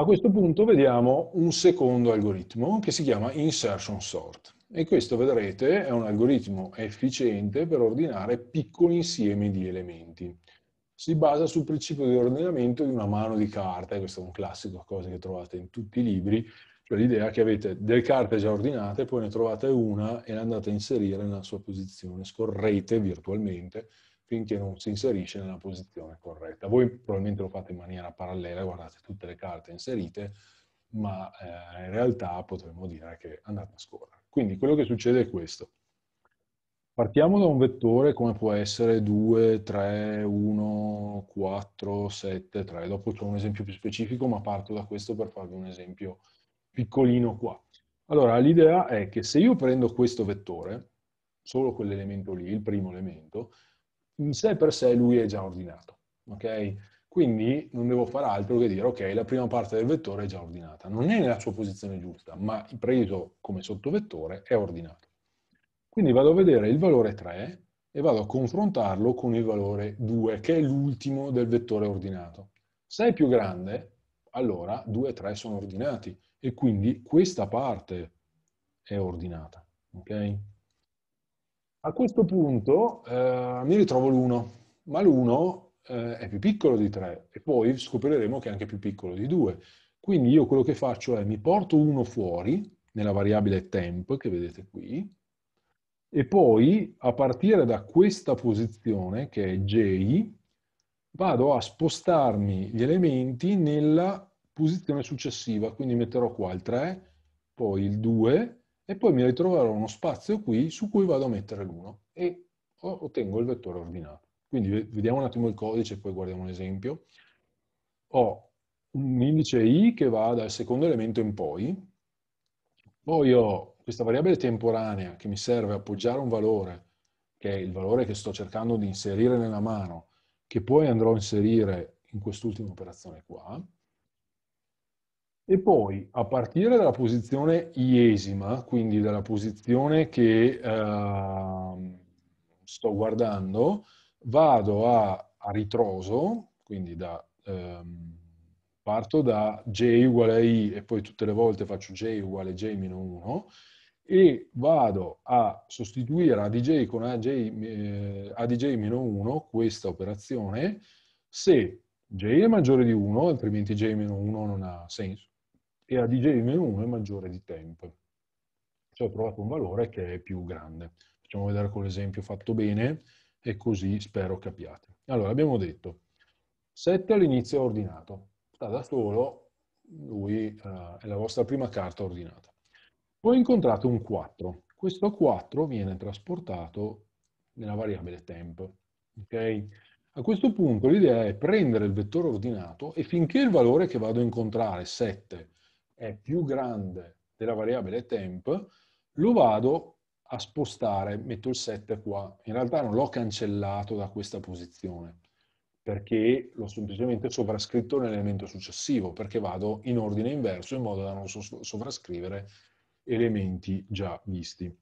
A questo punto vediamo un secondo algoritmo che si chiama Insertion Sort e questo vedrete è un algoritmo efficiente per ordinare piccoli insiemi di elementi. Si basa sul principio di ordinamento di una mano di carte, questo è un classico cosa che trovate in tutti i libri, cioè l'idea che avete delle carte già ordinate, poi ne trovate una e le andate a inserire nella sua posizione, scorrete virtualmente finché non si inserisce nella posizione corretta. Voi probabilmente lo fate in maniera parallela, guardate tutte le carte inserite, ma eh, in realtà potremmo dire che andate a scorrere. Quindi quello che succede è questo. Partiamo da un vettore come può essere 2, 3, 1, 4, 7, 3. Dopo c'è un esempio più specifico, ma parto da questo per farvi un esempio piccolino qua. Allora, l'idea è che se io prendo questo vettore, solo quell'elemento lì, il primo elemento, in sé per sé lui è già ordinato. Okay? Quindi non devo fare altro che dire, ok, la prima parte del vettore è già ordinata. Non è nella sua posizione giusta, ma il predito come sottovettore è ordinato. Quindi vado a vedere il valore 3 e vado a confrontarlo con il valore 2, che è l'ultimo del vettore ordinato. Se è più grande, allora 2 e 3 sono ordinati e quindi questa parte è ordinata. Okay? A questo punto eh, mi ritrovo l'1, ma l'1 eh, è più piccolo di 3 e poi scopriremo che è anche più piccolo di 2. Quindi io quello che faccio è mi porto 1 fuori nella variabile temp che vedete qui e poi a partire da questa posizione che è j vado a spostarmi gli elementi nella posizione successiva, quindi metterò qua il 3, poi il 2, e poi mi ritroverò uno spazio qui su cui vado a mettere l'1 e ottengo il vettore ordinato. Quindi vediamo un attimo il codice e poi guardiamo un esempio. Ho un indice i che va dal secondo elemento in poi, poi ho questa variabile temporanea che mi serve a appoggiare un valore, che è il valore che sto cercando di inserire nella mano, che poi andrò a inserire in quest'ultima operazione qua, e poi a partire dalla posizione iesima, quindi dalla posizione che eh, sto guardando, vado a, a ritroso, quindi da, eh, parto da j uguale a i e poi tutte le volte faccio j uguale a j 1 e vado a sostituire adj con aj, eh, adj 1 questa operazione se j è maggiore di 1, altrimenti j 1 non ha senso e a DJM1 è maggiore di temp, cioè ho provato un valore che è più grande. Facciamo vedere con l'esempio fatto bene e così spero capiate. Allora, abbiamo detto 7 all'inizio è ordinato, sta da solo, lui uh, è la vostra prima carta ordinata. Poi incontrate un 4, questo 4 viene trasportato nella variabile temp. Okay? A questo punto l'idea è prendere il vettore ordinato e finché il valore che vado a incontrare, 7, è più grande della variabile temp, lo vado a spostare, metto il 7 qua. In realtà non l'ho cancellato da questa posizione, perché l'ho semplicemente sovrascritto nell'elemento successivo, perché vado in ordine inverso in modo da non sovrascrivere elementi già visti.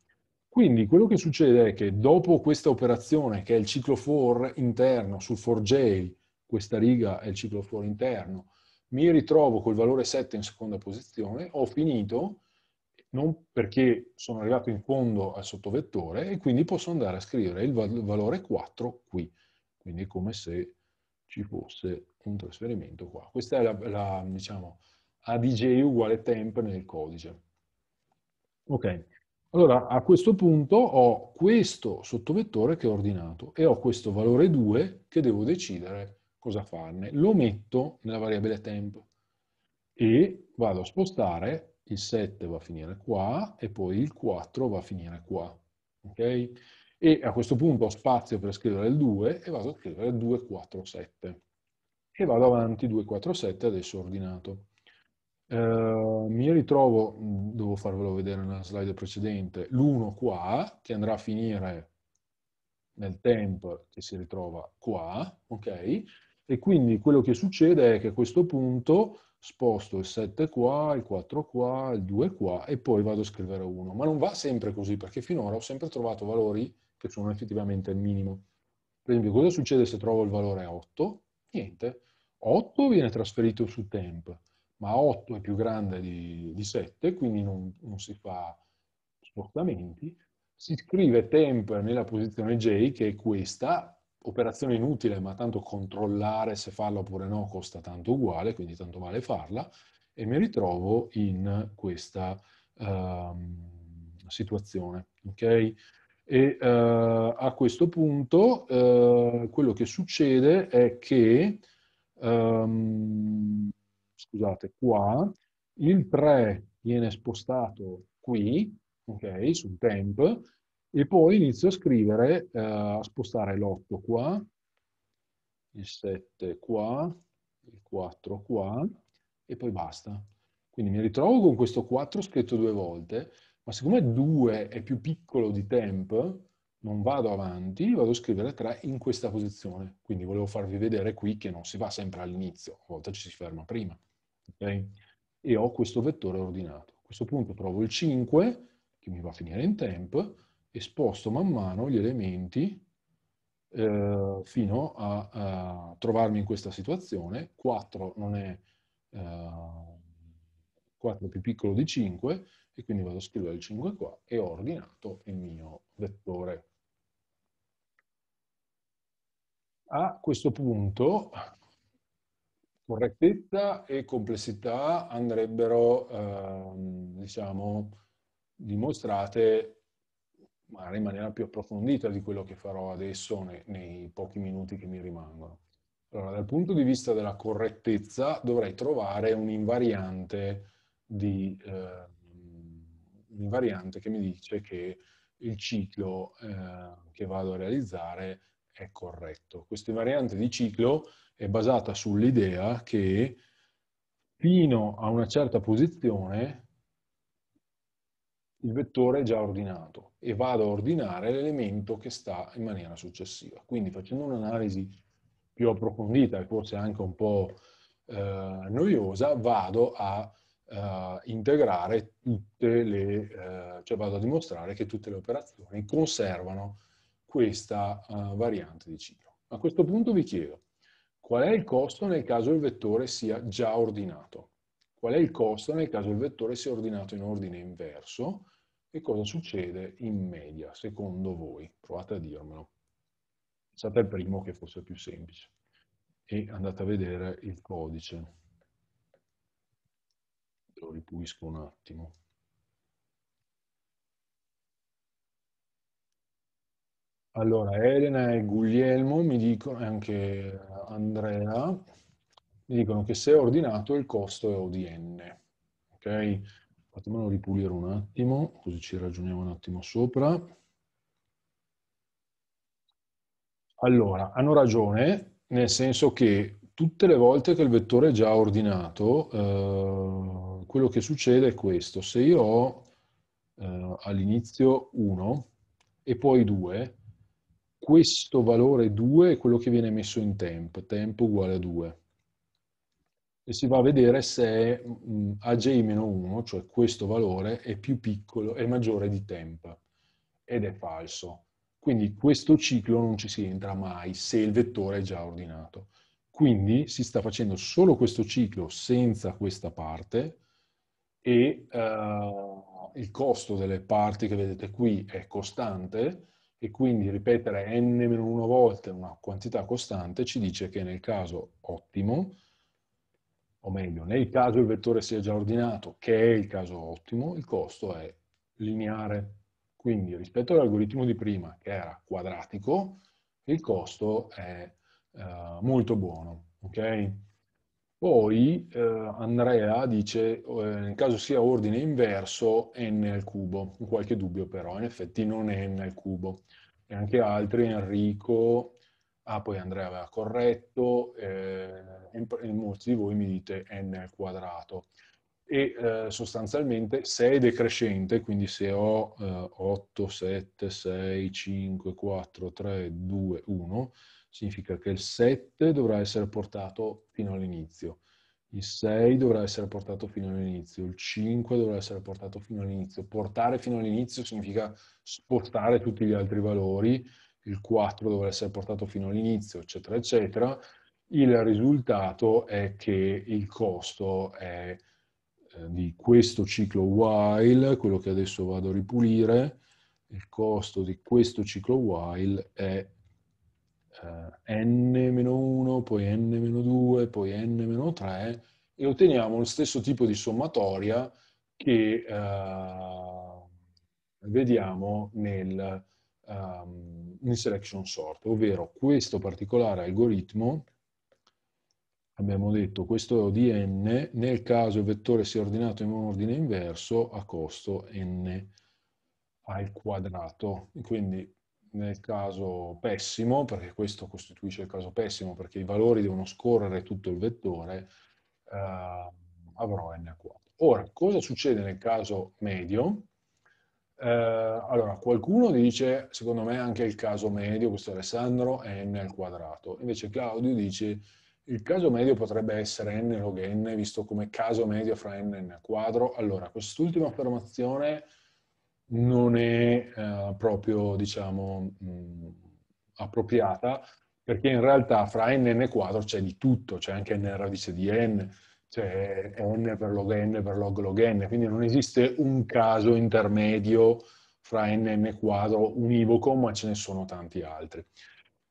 Quindi quello che succede è che dopo questa operazione, che è il ciclo for interno sul for j, questa riga è il ciclo for interno, mi ritrovo col valore 7 in seconda posizione, ho finito non perché sono arrivato in fondo al sottovettore e quindi posso andare a scrivere il valore 4 qui, quindi è come se ci fosse un trasferimento qua. Questa è la, la diciamo, ADJ uguale temp nel codice. Ok, allora a questo punto ho questo sottovettore che ho ordinato e ho questo valore 2 che devo decidere cosa farne? Lo metto nella variabile tempo e vado a spostare il 7 va a finire qua e poi il 4 va a finire qua. Okay? E a questo punto ho spazio per scrivere il 2 e vado a scrivere 247. E vado avanti 247 adesso ordinato. Eh, mi ritrovo, devo farvelo vedere nella slide precedente, l'1 qua che andrà a finire nel temp che si ritrova qua, ok? E quindi quello che succede è che a questo punto sposto il 7 qua, il 4 qua, il 2 qua e poi vado a scrivere 1. Ma non va sempre così perché finora ho sempre trovato valori che sono effettivamente il minimo. Per esempio, cosa succede se trovo il valore 8? Niente. 8 viene trasferito su temp, ma 8 è più grande di, di 7, quindi non, non si fa spostamenti. Si scrive temp nella posizione j, che è questa, operazione inutile, ma tanto controllare se farla oppure no costa tanto uguale, quindi tanto vale farla, e mi ritrovo in questa um, situazione. Okay? E uh, a questo punto uh, quello che succede è che, um, scusate, qua il 3 viene spostato qui, okay, sul temp, e poi inizio a scrivere, eh, a spostare l'8 qua, il 7 qua, il 4 qua e poi basta. Quindi mi ritrovo con questo 4 scritto due volte, ma siccome 2 è più piccolo di temp, non vado avanti, vado a scrivere 3 in questa posizione. Quindi volevo farvi vedere qui che non si va sempre all'inizio, a volte ci si ferma prima. Okay? E ho questo vettore ordinato. A questo punto trovo il 5, che mi va a finire in temp, esposto man mano gli elementi eh, fino a, a, trovarmi in questa situazione. 4 non è eh, 4 più piccolo di 5 e quindi vado a scrivere il 5 qua e ho ordinato il mio vettore. A questo punto correttezza e complessità andrebbero, ehm, diciamo, dimostrate magari in maniera più approfondita di quello che farò adesso nei, nei pochi minuti che mi rimangono. Allora, dal punto di vista della correttezza dovrei trovare un'invariante di, eh, un'invariante che mi dice che il ciclo eh, che vado a realizzare è corretto. Questa invariante di ciclo è basata sull'idea che fino a una certa posizione il vettore è già ordinato e vado a ordinare l'elemento che sta in maniera successiva. Quindi facendo un'analisi più approfondita e forse anche un po' eh, noiosa, vado a eh, integrare tutte le, eh, cioè vado a dimostrare che tutte le operazioni conservano questa eh, variante di ciclo. A questo punto vi chiedo, qual è il costo nel caso il vettore sia già ordinato? qual è il costo nel caso il vettore sia ordinato in ordine inverso e cosa succede in media, secondo voi? Provate a dirmelo. Pensate al primo che fosse più semplice e andate a vedere il codice. Lo ripulisco un attimo. Allora, Elena e Guglielmo mi dicono, e anche Andrea, mi dicono che se è ordinato il costo è ODN. Ok? Fatemelo ripulire un attimo, così ci ragioniamo un attimo sopra. Allora, hanno ragione, nel senso che tutte le volte che il vettore è già ordinato, eh, quello che succede è questo. Se io ho eh, all'inizio 1 e poi 2, questo valore 2 è quello che viene messo in temp, temp uguale a 2 e si va a vedere se mm, aj-1, cioè questo valore, è più piccolo, è maggiore di temp, ed è falso. Quindi questo ciclo non ci si entra mai se il vettore è già ordinato. Quindi si sta facendo solo questo ciclo senza questa parte e uh, il costo delle parti che vedete qui è costante e quindi ripetere n-1 volte una quantità costante ci dice che nel caso ottimo o meglio, nel caso il vettore sia già ordinato, che è il caso ottimo, il costo è lineare. Quindi rispetto all'algoritmo di prima, che era quadratico, il costo è eh, molto buono. Okay? Poi eh, Andrea dice, eh, nel caso sia ordine inverso, n al cubo. Qualche dubbio però, in effetti non è n al cubo. E anche altri, Enrico, ah poi Andrea aveva corretto, eh, e, molti di voi mi dite n al quadrato. E eh, sostanzialmente se è decrescente, quindi se ho eh, 8, 7, 6, 5, 4, 3, 2, 1, significa che il 7 dovrà essere portato fino all'inizio, il 6 dovrà essere portato fino all'inizio, il 5 dovrà essere portato fino all'inizio. Portare fino all'inizio significa spostare tutti gli altri valori, il 4 dovrà essere portato fino all'inizio, eccetera, eccetera, il risultato è che il costo è, eh, di questo ciclo while, quello che adesso vado a ripulire, il costo di questo ciclo while è eh, n-1, poi n-2, poi n-3 e otteniamo lo stesso tipo di sommatoria che eh, vediamo nel um, un selection sort, ovvero questo particolare algoritmo, abbiamo detto questo di n, nel caso il vettore sia ordinato in un ordine inverso, a costo n al quadrato. Quindi nel caso pessimo, perché questo costituisce il caso pessimo, perché i valori devono scorrere tutto il vettore, eh, avrò n al quadrato. Ora, cosa succede nel caso medio? Eh, allora, qualcuno dice, secondo me anche il caso medio, questo è Alessandro, è n al quadrato. Invece Claudio dice, il caso medio potrebbe essere n log n, visto come caso medio fra n e n al quadro. Allora, quest'ultima affermazione non è eh, proprio, diciamo, mh, mm, appropriata, perché in realtà fra n e n quadro c'è di tutto, c'è anche n radice di n, cioè n per log n per log log n, quindi non esiste un caso intermedio fra n e n quadro univoco, ma ce ne sono tanti altri.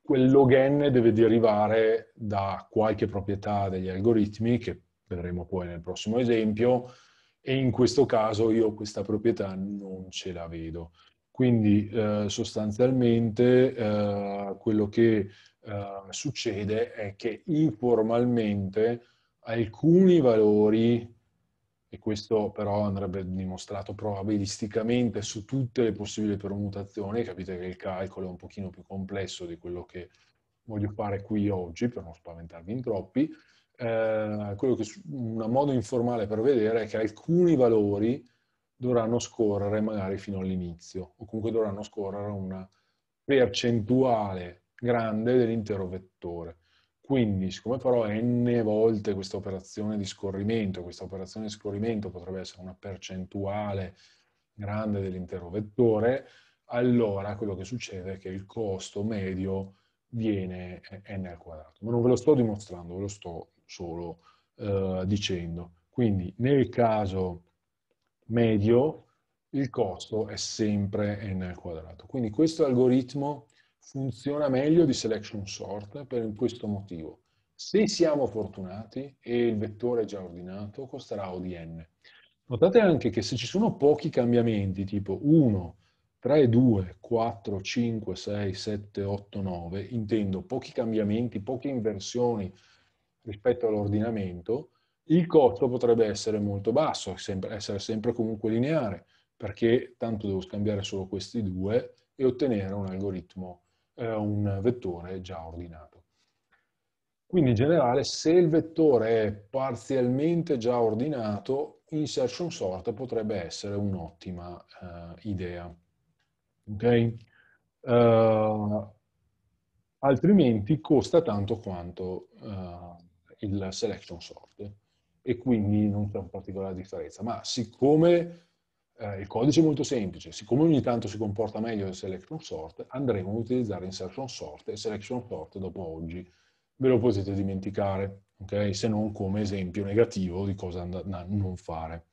Quel log n deve derivare da qualche proprietà degli algoritmi, che vedremo poi nel prossimo esempio, e in questo caso io questa proprietà non ce la vedo. Quindi eh, sostanzialmente eh, quello che eh, succede è che informalmente alcuni valori, e questo però andrebbe dimostrato probabilisticamente su tutte le possibili permutazioni, capite che il calcolo è un pochino più complesso di quello che voglio fare qui oggi, per non spaventarvi in troppi, eh, un modo informale per vedere è che alcuni valori dovranno scorrere magari fino all'inizio, o comunque dovranno scorrere una percentuale grande dell'intero vettore. Quindi, siccome farò n volte questa operazione di scorrimento, questa operazione di scorrimento potrebbe essere una percentuale grande dell'intero vettore, allora quello che succede è che il costo medio viene n al quadrato. Ma non ve lo sto dimostrando, ve lo sto solo eh, dicendo. Quindi nel caso medio il costo è sempre n al quadrato. Quindi questo algoritmo funziona meglio di selection sort per questo motivo. Se siamo fortunati e il vettore è già ordinato, costerà ODN. Notate anche che se ci sono pochi cambiamenti, tipo 1, 3, 2, 4, 5, 6, 7, 8, 9, intendo pochi cambiamenti, poche inversioni rispetto all'ordinamento, il costo potrebbe essere molto basso, essere sempre comunque lineare, perché tanto devo scambiare solo questi due e ottenere un algoritmo eh, un vettore già ordinato. Quindi in generale se il vettore è parzialmente già ordinato, insertion sort potrebbe essere un'ottima eh, idea. Okay? Uh, altrimenti costa tanto quanto uh, il selection sort e quindi non c'è una particolare differenza. Ma siccome eh, il codice è molto semplice, siccome ogni tanto si comporta meglio del selection sort, andremo ad utilizzare insertion sort e selection sort dopo oggi. Ve lo potete dimenticare, okay? se non come esempio negativo di cosa non fare.